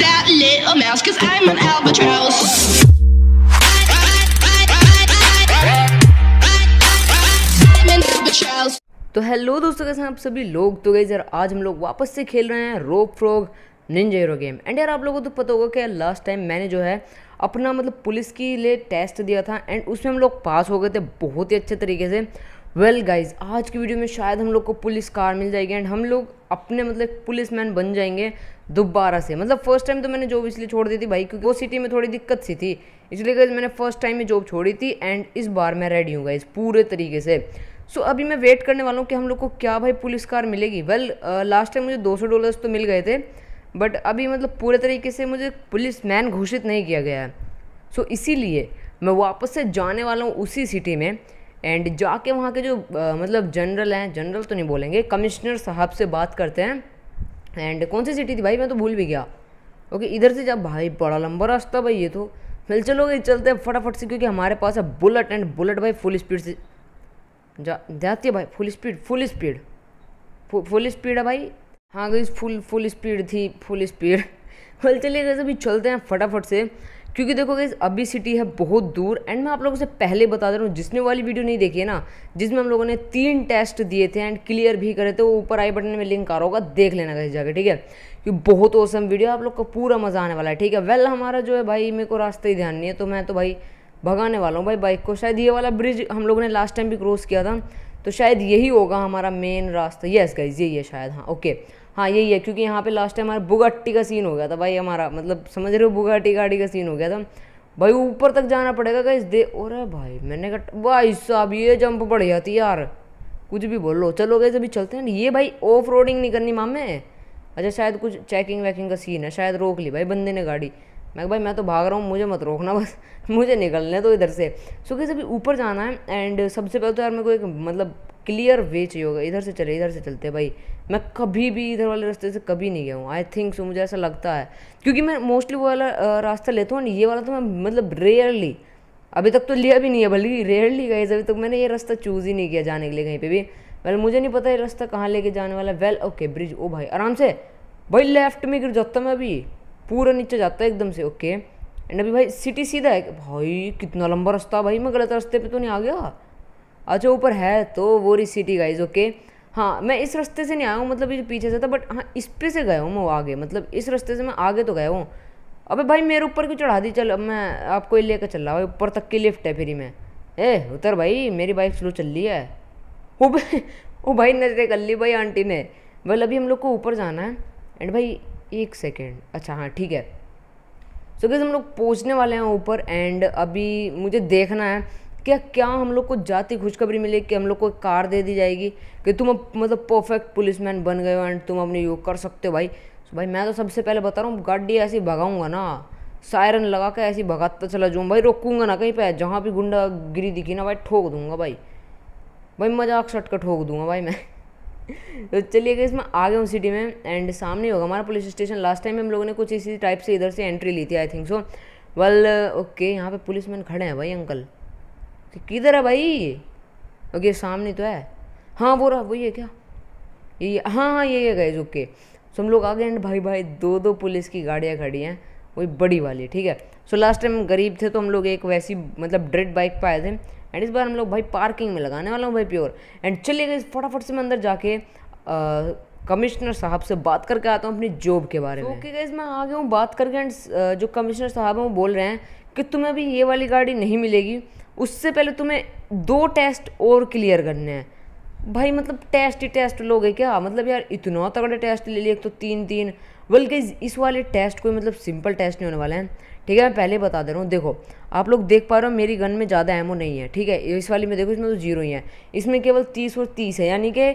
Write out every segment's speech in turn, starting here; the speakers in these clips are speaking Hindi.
that little mouse, cause I'm an albatross. तो हेलो दोस्तों कैसे हैं आप सभी लोग तो गई यार आज हम लोग वापस से खेल रहे हैं rope frog ninja hero game and यार आप लोगों को तो पता होगा कि लास्ट टाइम मैंने जो है अपना मतलब पुलिस के लिए टेस्ट दिया था एंड उसमें हम लोग पास हो गए थे बहुत ही अच्छे तरीके से वेल well गाइज आज की वीडियो में शायद हम लोग को पुलिस कार मिल जाएगी एंड हम लोग अपने मतलब पुलिस मैन बन जाएंगे दोबारा से मतलब फर्स्ट टाइम तो मैंने जॉब इसलिए छोड़ दी थी भाई क्योंकि वो सिटी में थोड़ी दिक्कत सी थी इसलिए गाइज मैंने फर्स्ट टाइम में जॉब छोड़ी थी एंड इस बार मैं रेडी हूँ गाइज पूरे तरीके से सो so, अभी मैं वेट करने वाला हूँ कि हम लोग को क्या भाई पुलिस कार मिलेगी वेल लास्ट टाइम मुझे दो सौ डॉलर्स तो मिल गए थे बट अभी मतलब पूरे तरीके से मुझे पुलिस मैन घोषित नहीं किया गया है सो so, इसीलिए मैं वापस से जाने वाला हूँ उसी सिटी में एंड जाके वहाँ के जो आ, मतलब जनरल हैं जनरल तो नहीं बोलेंगे कमिश्नर साहब से बात करते हैं एंड कौन सी सिटी थी भाई मैं तो भूल भी गया ओके इधर से जब भाई बड़ा लंबा रास्ता भाई ये तो फिर चलोगे चलते हैं फटाफट से क्योंकि हमारे पास है बुलेट एंड बुलेट भाई फुल स्पीड से जा जाती है भाई full speed full speed full speed है भाई हाँ गई फुल फुल स्पीड थी फुल स्पीड फिर चलिए जैसे सभी चलते हैं फटाफट से क्योंकि देखो गई अभी सिटी है बहुत दूर एंड मैं आप लोगों से पहले बता दे रहा हूँ जिसने वाली वीडियो नहीं देखी है ना जिसमें हम लोगों ने तीन टेस्ट दिए थे एंड क्लियर भी करे थे वो ऊपर आई बटन में लिंक आ रहा होगा देख लेना कहीं जाकर ठीक है कि बहुत औसम वीडियो आप लोग का पूरा मज़ा आने वाला है ठीक है वेल हमारा जो है भाई मेरे को रास्ते ही ध्यान नहीं है तो मैं तो भाई भगाने वाला हूँ भाई बाइक को शायद ये वाला ब्रिज हम लोगों ने लास्ट टाइम भी क्रॉस किया था तो शायद यही होगा हमारा मेन रास्ता यस गाइज यही है शायद हाँ ओके हाँ यही है क्योंकि यहाँ पे लास्ट टाइम हमारा बुगाटी का सीन हो गया था भाई हमारा मतलब समझ रहे हो बुगाटी गाड़ी का सीन हो गया था भाई ऊपर तक जाना पड़ेगा कहीं दे और भाई मैंने कहा भाई साहब ये जंप पड़ जाती यार कुछ भी बोल लो चलो गए अभी चलते हैं ये भाई ऑफ रोडिंग नहीं करनी मामे अच्छा शायद कुछ चेकिंग वैकिंग का सीन है शायद रोक ली भाई बंदे ने गाड़ी मैं भाई मैं तो भाग रहा हूँ मुझे मत रोकना बस मुझे निकलने तो इधर से सो कैसे अभी ऊपर जाना है एंड सबसे पहले तो यार मेरे को एक मतलब क्लियर वे चाहिए होगा इधर से चले इधर से चलते हैं भाई मैं कभी भी इधर वाले रास्ते से कभी नहीं गया हूँ आई थिंक सो मुझे ऐसा लगता है क्योंकि मैं मोस्टली वो वाला रास्ता लेता हूँ ये वाला तो मैं मतलब रेयरली अभी तक तो लिया भी नहीं है बल्कि रेयरली गए अभी तक मैंने ये रास्ता चूज़ ही नहीं किया जाने के लिए कहीं पर भी वेल मुझे नहीं पता ये रास्ता कहाँ लेके जाने वाला है वेल ओके ब्रिज ओ भाई आराम से भाई लेफ्ट में गिर जाता मैं अभी पूरा नीचे जाता एकदम से ओके एंड अभी भाई सिटी सीधा है भाई कितना लंबा रास्ता भाई मैं गलत रास्ते पे तो नहीं आ गया अच्छा ऊपर है तो रही सिटी गाइज ओके हाँ मैं इस रास्ते से नहीं आया हूँ मतलब ये पीछे से था बट हाँ इस पे से गया हूँ मैं आगे मतलब इस रास्ते से मैं आगे तो गया हूँ अबे भाई मेरे ऊपर क्यों चढ़ा दी चल अब मैं आपको ये लेकर चल रहा हूँ ऊपर तक की लिफ्ट है फिर मैं ए उतर भाई मेरी बाइक स्लो चल रही है ओ भाई ओ भाई नजरे कर ली भाई आंटी ने बल अभी हम लोग को ऊपर जाना है एंड भाई एक सेकेंड अच्छा हाँ ठीक है सो so, हम लोग पहुँचने वाले हैं ऊपर एंड अभी मुझे देखना है क्या क्या हम लोग को जाती खुशखबरी मिले कि हम लोग को कार दे दी जाएगी कि तुम अब मतलब परफेक्ट पुलिसमैन बन गए हो एंड तुम अपने योग कर सकते हो भाई तो भाई मैं तो सबसे पहले बता रहा हूँ गाड़ी ऐसी भगाऊंगा ना सायरन लगा के ऐसी भगाता चला जाऊँ भाई रोकूंगा ना कहीं पे जहाँ भी गुंडा गिरी दिखी ना भाई ठोक दूंगा भाई भाई मजाक सट कर ठोक दूंगा भाई मैं तो चलिए गई इसमें आ गए हूँ सिटी में एंड सामने होगा हमारा पुलिस स्टेशन लास्ट टाइम हम लोगों ने कुछ इसी टाइप से इधर से एंट्री ली थी I think so well okay यहाँ पे पुलिस मैन खड़े हैं भाई अंकल किधर है भाई ओके सामने तो है हाँ वो रहा वही है क्या ये हाँ हाँ ये है गए ओके सो हम लोग आ गए एंड भाई भाई दो दो पुलिस की गाड़ियाँ खड़ी हैं वही बड़ी वाली ठीक है सो लास्ट टाइम गरीब थे तो हम लोग एक वैसी मतलब ड्रेड बाइक पर आए थे एंड इस बार हम लोग भाई पार्किंग में लगाने वाला हूँ भाई प्योर एंड चलिए गए फटाफट से मैं अंदर जाके कमिश्नर साहब से बात करके आता हूँ अपनी जॉब के बारे तो में ओके गाइज मैं आ गया हूँ बात करके एंड जो कमिश्नर साहब हैं वो बोल रहे हैं कि तुम्हें अभी ये वाली गाड़ी नहीं मिलेगी उससे पहले तुम्हें दो टेस्ट और क्लियर करने हैं भाई मतलब टेस्ट ही टेस्ट लोगे क्या मतलब यार इतना तगड़े टेस्ट ले लिए एक तो तीन तीन बल्कि इस वाले टेस्ट कोई मतलब सिंपल टेस्ट नहीं होने वाला है ठीक है मैं पहले बता दे रहा हूँ देखो आप लोग देख पा रहे हो मेरी गन में ज़्यादा एमओ नहीं है ठीक है इस वाली में देखो इसमें तो जीरो ही है इसमें केवल तीस और तीस है यानी कि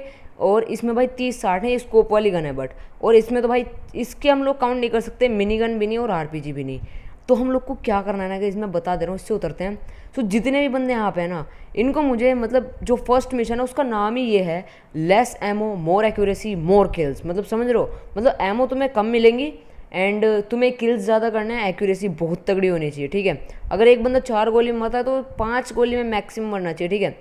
और इसमें भाई तीस साठ है स्कोप वाली गन है बट और इसमें तो भाई इसके हम लोग काउंट नहीं कर सकते मिनी गन भी नहीं और आर भी नहीं तो हम लोग को क्या करना है ना कि इसमें बता दे रहा हूँ इससे उतरते हैं सो so, जितने भी बंदे यहाँ पे हैं ना इनको मुझे मतलब जो फर्स्ट मिशन है उसका नाम ही ये है less ammo more accuracy more kills मतलब समझ रहे हो मतलब एमओ तुम्हें कम मिलेंगी एंड तुम्हें किल्स ज़्यादा करना है एक्यूरेसी बहुत तगड़ी होनी चाहिए ठीक है अगर एक बंदा चार गोली में मरता है तो पाँच गोली में मैक्सिमम मरना चाहिए ठीक है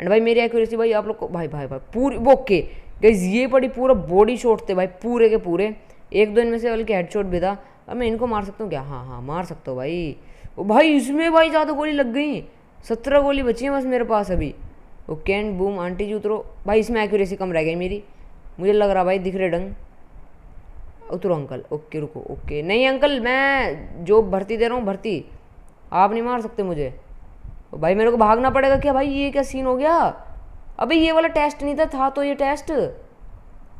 एंड भाई मेरी एक्यूरेसी भाई आप लोग को भाई भाई भाई पूरी ओके गई ये पड़ी पूरा बॉडी शॉट थे भाई पूरे के पूरे एक दो इनमें से बल्कि हेड शॉट भी था अब मैं इनको मार सकता हूँ क्या हाँ हाँ मार सकता हूँ भाई ओ भाई इसमें भाई ज़्यादा गोली लग गई सत्रह गोली बची हैं बस मेरे पास अभी okay and boom aunty ji उतरो भाई इसमें एक्यूरेसी कम रह गई मेरी मुझे लग रहा भाई दिख रहे डंग उतरो अंकल ओके रुको ओके नहीं अंकल मैं जो भर्ती दे रहा हूँ भर्ती आप नहीं मार सकते मुझे भाई मेरे को भागना पड़ेगा क्या भाई ये क्या सीन हो गया अबे ये वाला टेस्ट नहीं था था तो ये टेस्ट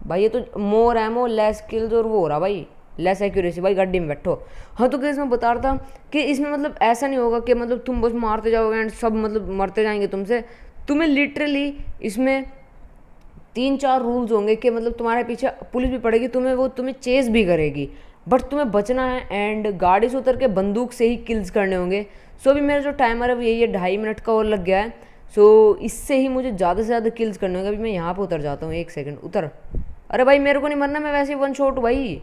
भाई ये तो मोर एमो लेस स्किल्स और वो हो रहा भाई लेस एक्यूरेसी भाई गड्डी में बैठो हाँ तो कैसे मैं बता रहा था कि इसमें मतलब ऐसा नहीं होगा कि मतलब तुम बस मारते जाओगे एंड सब मतलब मरते जाएंगे तुमसे तुम्हें लिटरली इसमें तीन चार रूल्स होंगे कि मतलब तुम्हारे पीछे पुलिस भी पड़ेगी तुम्हें वो तुम्हें चेस भी करेगी बट तुम्हें बचना है एंड गाड़ी से उतर के बंदूक से ही किल्स करने होंगे सो अभी मेरा जो टाइमर है वो यही है ढाई मिनट का और लग गया है सो इससे ही मुझे ज़्यादा से ज़्यादा किल्स करने होंगे अभी मैं यहाँ पर उतर जाता हूँ एक सेकेंड उतर अरे भाई मेरे को नहीं मरना मैं वैसे ही वन शॉट भाई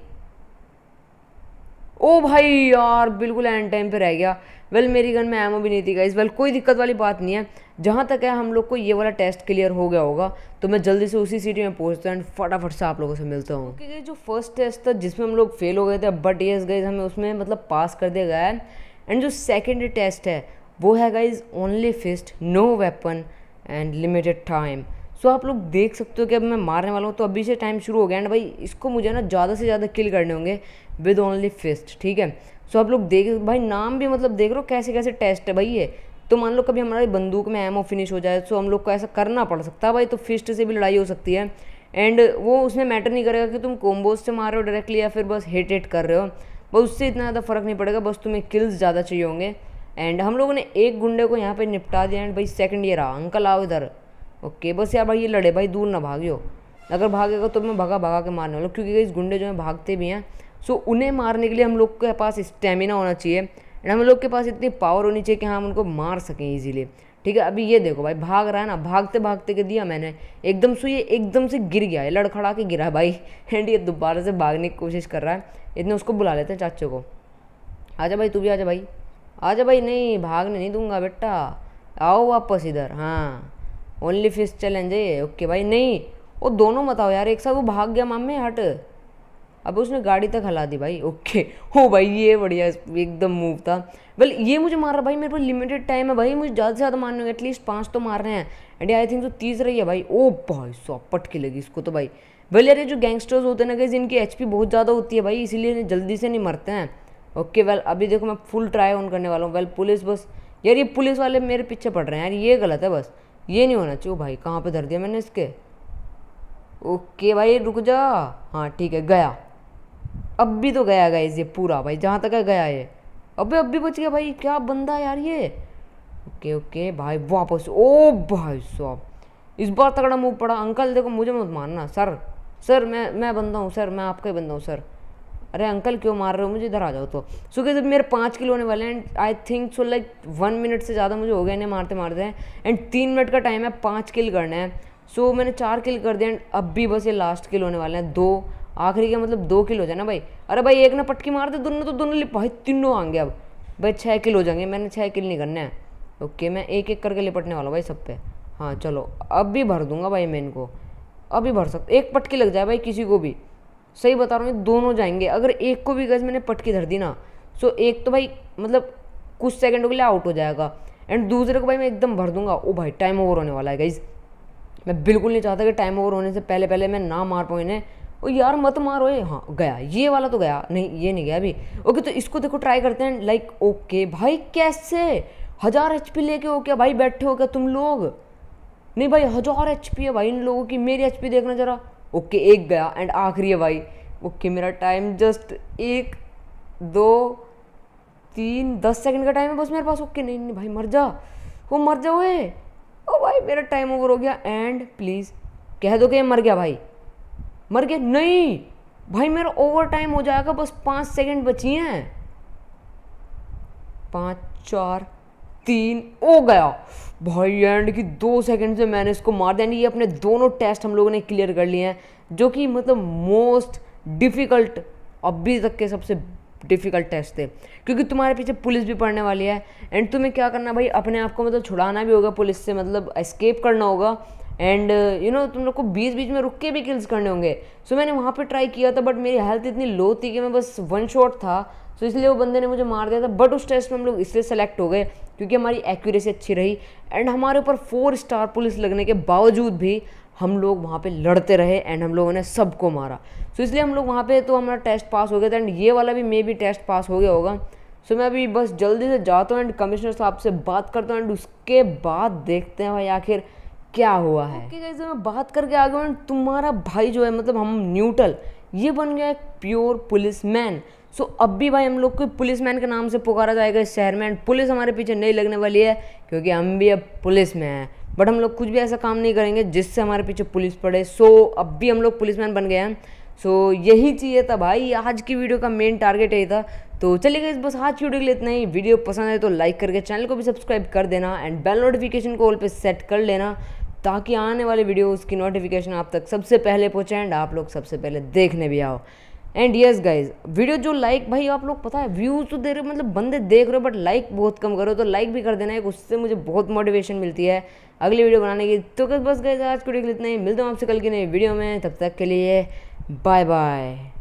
ओ भाई यार बिल्कुल एंड टाइम पे रह गया वेल मेरी गन में एमओ भी नहीं थी गाइज वेल कोई दिक्कत वाली बात नहीं है जहाँ तक है हम लोग को ये वाला टेस्ट क्लियर हो गया होगा तो मैं जल्दी से उसी सिटी में पहुँचता हूँ एंड फटाफट से आप लोगों से मिलता हूँ क्योंकि जो फर्स्ट टेस्ट था जिसमें हम लोग फेल हो गए थे बट येस गाइज हमें उसमें मतलब पास कर दिया गया है एंड जो सेकेंड टेस्ट है वो है guys only fist no weapon and limited time so आप लोग देख सकते हो कि अब मैं मारने वाला हूँ तो अभी से टाइम शुरू हो गया एंड भाई इसको मुझे ना ज़्यादा से ज़्यादा किल करने होंगे विद ओनली फिस्ट ठीक है सो आप लोग देख भाई नाम भी मतलब देख रहे हो कैसे कैसे टेस्ट है भाई ये तो मान लो कभी हमारे बंदूक में एमओ फिनिश हो जाए तो हम लोग को ऐसा करना पड़ सकता है भाई तो फिस्ट से भी लड़ाई हो सकती है एंड वो उसमें मैटर नहीं करेगा कि तुम कोम्बोज से मार रहे हो डायरेक्टली या फिर बस हेट हेट कर रहे हो बस उससे इतना ज़्यादा फ़र्क नहीं पड़ेगा बस तुम्हें किल्स ज़्यादा चाहिए होंगे एंड हम लोगों ने एक गुंडे को यहाँ पे निपटा दिया एंड भाई सेकंड ईयर आ अंकल आओ इधर ओके बस यार भाई ये लड़े भाई दूर ना भागियो अगर भागेगा तो मैं भगा भगा के मारने वाला क्योंकि इस गुंडे जो हैं भागते भी हैं सो उन्हें मारने के लिए हम लोग के पास स्टेमिना होना चाहिए एंड हम लोग के पास इतनी पावर होनी चाहिए कि हाँ, हम उनको मार सकें ईजिली ठीक है अभी ये देखो भाई भाग रहा है ना भागते भागते के दिया मैंने एकदम से ये एकदम से गिर गया है लड़खड़ा के गिरा भाई एंड ये दोबारा से भागने की कोशिश कर रहा है इतने उसको बुला लेते हैं चाचे को आजा भाई तू भी आजा भाई आजा भाई नहीं भागने नहीं दूंगा बेटा आओ वापस इधर हाँ ओनली फिश चैलेंज है ओके भाई नहीं वो दोनों बताओ यार एक साथ वो भाग गया मामे हट अब उसने गाड़ी तक हला दी भाई ओके हो भाई ये बढ़िया एकदम मूव था वेल ये मुझे मार रहा भाई मेरे पास लिमिटेड टाइम है भाई मुझे ज़्यादा से ज़्यादा मारने एटलीस्ट पाँच तो मार रहे हैं एंड आई थिंक जो तीस रही है भाई ओ भाई सौ पटकी लगी इसको तो भाई वेल यार ये जो गैंगस्टर्स होते हैं ना कहीं जिनकी एच बहुत ज़्यादा होती है भाई इसीलिए जल्दी से नहीं मरते हैं ओके वेल अभी देखो मैं फुल ट्राई ऑन करने वाला हूँ वेल पुलिस बस यार ये पुलिस वाले मेरे पीछे पड़ रहे हैं यार ये गलत है बस ये नहीं होना चाहिए भाई कहाँ पे धर दिया मैंने इसके ओके भाई रुक जा हाँ ठीक है गया अब भी तो गया गया ये पूरा भाई जहाँ तक है गया ये अबे अब भी बच गया भाई क्या बंदा यार ये ओके ओके भाई वापस ओ भाई साहब इस बार तगड़ा मुँह पड़ा अंकल देखो मुझे मत मानना सर सर मैं मैं बंदा हूँ सर मैं आपका ही बंदा हूँ सर अरे अंकल क्यों मार रहे हो मुझे इधर आ जाओ तो सो कि जब मेरे पाँच किलो होने वाले and I think so like one minute से ज़्यादा मुझे हो गया इन्हें मारते मारते हैं एंड तीन मिनट का टाइम है पाँच किल करना है सो so, मैंने चार किल कर दिया एंड अब भी बस ये लास्ट किल होने वाले हैं दो आखिरी के मतलब दो किल हो जाए ना भाई अरे भाई एक ना पटकी मार दे दोनों तो दोनों भाई तीनों आएंगे अब भाई छः किल हो जाएंगे मैंने छः किल नहीं करना है ओके मैं एक एक करके लिपटने वाला हूँ भाई सब पे हाँ चलो अब भी भर दूंगा भाई मैं इनको अभी भर सकता एक पटकी लग जाए भाई किसी को भी सही बता रहा हूँ दोनों जाएंगे अगर एक को भी गज मैंने पटकी धर दी ना सो एक तो भाई मतलब कुछ सेकंडों के लिए आउट हो जाएगा एंड दूसरे को भाई मैं एकदम भर दूंगा ओ भाई टाइम ओवर होने वाला है गाइज मैं बिल्कुल नहीं चाहता कि टाइम ओवर होने से पहले पहले मैं ना मार पाऊँ इन्हें ओ यार मत मारो ये हाँ गया ये वाला तो गया नहीं ये नहीं गया अभी ओके तो इसको देखो ट्राई करते हैं लाइक ओके भाई कैसे हज़ार एच पी लेके हो क्या भाई बैठे हो क्या तुम लोग नहीं भाई हज़ार एच पी है भाई इन लोगों की मेरी एच पी देखना ज़रा ओके एक गया एंड आखिरी है भाई ओके मेरा टाइम जस्ट एक दो तीन दस सेकंड का टाइम है बस मेरे पास ओके नहीं नहीं भाई मर जा वो मर जा है ओ भाई मेरा टाइम ओवर हो गया एंड प्लीज़ कह दो कि मर गया भाई मर गया नहीं भाई मेरा ओवर टाइम हो जाएगा बस पाँच सेकंड बची हैं पाँच चार तीन ओ गया भाई एंड कि दो सेकंड से मैंने इसको मार दिया ये अपने दोनों टेस्ट हम लोगों ने क्लियर कर लिए हैं जो कि मतलब मोस्ट डिफ़िकल्ट अभी तक के सबसे डिफ़िकल्ट टेस्ट थे क्योंकि तुम्हारे पीछे पुलिस भी पड़ने वाली है एंड तुम्हें क्या करना भाई अपने आप को मतलब छुड़ाना भी होगा पुलिस से मतलब एस्केप करना होगा एंड यू नो तुम लोग को बीच बीच में रुक के भी किल्स करने होंगे सो so, मैंने वहाँ पे ट्राई किया था बट मेरी हेल्थ इतनी लो थी कि मैं बस वन शॉट था सो so, इसलिए वो बंदे ने मुझे मार दिया था बट उस टेस्ट में हम लोग इसलिए सेलेक्ट हो गए क्योंकि हमारी एक्यूरेसी अच्छी रही एंड हमारे ऊपर फोर स्टार पुलिस लगने के बावजूद भी हम लोग वहाँ पे लड़ते रहे एंड हम लोगों ने सबको मारा सो so, इसलिए हम लोग वहाँ पे तो हमारा टेस्ट पास हो गया था एंड ये वाला भी मे भी टेस्ट पास हो गया होगा सो so, मैं अभी बस जल्दी से जाता हूँ एंड कमिश्नर साहब से बात करता हूँ एंड उसके बाद देखते हैं भाई आखिर क्या हुआ है ओके okay, मैं बात करके आ गया तुम्हारा भाई जो है मतलब हम न्यूटल ये बन गया एक pure policeman so so, अब भी भाई हम लोग को पुलिस मैन के नाम से पुकारा जाएगा इस शहर में एंड पुलिस हमारे पीछे नहीं लगने वाली है क्योंकि हम भी अब पुलिस में हैं बट हम लोग कुछ भी ऐसा काम नहीं करेंगे जिससे हमारे पीछे पुलिस पड़े सो so, अब भी हम लोग पुलिस मैन बन गए हैं सो so, यही चाहिए था भाई आज की वीडियो का मेन टारगेट यही था तो चलिए इस बस आज की वीडियो के लिए इतना ही वीडियो पसंद आए तो लाइक करके चैनल को भी सब्सक्राइब कर देना एंड बेल नोटिफिकेशन को ऑल पर सेट कर लेना ताकि आने वाले वीडियो उसकी नोटिफिकेशन आप तक सबसे पहले पहुँचे एंड आप लोग सबसे पहले देखने भी आओ एंड यस गाइज वीडियो जो लाइक भाई आप लोग पता है व्यूज़ तो दे रहे हो मतलब बंदे देख रहे हो बट लाइक बहुत कम करो तो लाइक भी कर देना एक उससे मुझे बहुत मोटिवेशन मिलती है अगली वीडियो बनाने की तो बस गाइज आज को वीडियो इतना ही मिलता हूँ आपसे कल की नई वीडियो में तब तक के लिए बाय बाय